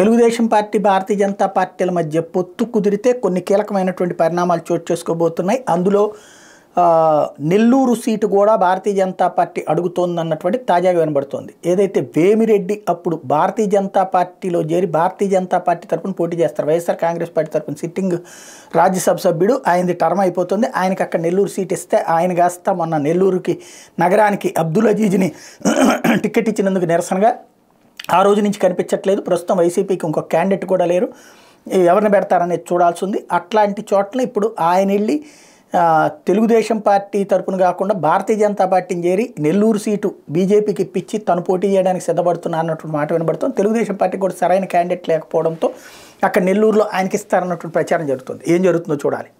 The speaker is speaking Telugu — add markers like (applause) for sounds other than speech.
తెలుగుదేశం పార్టీ భారతీయ జనతా పార్టీల మధ్య పొత్తు కుదిరితే కొన్ని కీలకమైనటువంటి పరిణామాలు చోటు చేసుకోబోతున్నాయి అందులో నెల్లూరు సీటు కూడా భారతీయ జనతా పార్టీ అడుగుతోందన్నటువంటి తాజాగా వినబడుతోంది ఏదైతే వేమిరెడ్డి అప్పుడు భారతీయ జనతా పార్టీలో చేరి భారతీయ జనతా పార్టీ తరఫున పోటీ చేస్తారు వైఎస్ఆర్ కాంగ్రెస్ పార్టీ తరఫున సిట్టింగ్ రాజ్యసభ సభ్యుడు ఆయనది టర్మ్ అయిపోతుంది ఆయనకి అక్కడ నెల్లూరు సీట్ ఇస్తే ఆయన కాస్త మొన్న నెల్లూరుకి నగరానికి అబ్దుల్ అజీజ్ని (coughs) టికెట్ ఇచ్చినందుకు నిరసనగా ఆ రోజు నుంచి కనిపించట్లేదు ప్రస్తుతం వైసీపీకి ఇంకొక క్యాండిడేట్ కూడా లేరు ఎవరిని పెడతారనేది చూడాల్సి ఉంది అట్లాంటి చోట్ల ఇప్పుడు ఆయన వెళ్ళి తెలుగుదేశం పార్టీ తరపున కాకుండా భారతీయ జనతా పార్టీని చేరి నెల్లూరు సీటు బీజేపీకి ఇప్పించి తను పోటీ చేయడానికి సిద్ధపడుతున్నా అన్నటువంటి మాట వినబడుతుంది తెలుగుదేశం పార్టీ కూడా సరైన క్యాండిడేట్ లేకపోవడంతో అక్కడ నెల్లూరులో ఆయనకి ఇస్తారన్నటువంటి ప్రచారం జరుగుతుంది ఏం జరుగుతుందో చూడాలి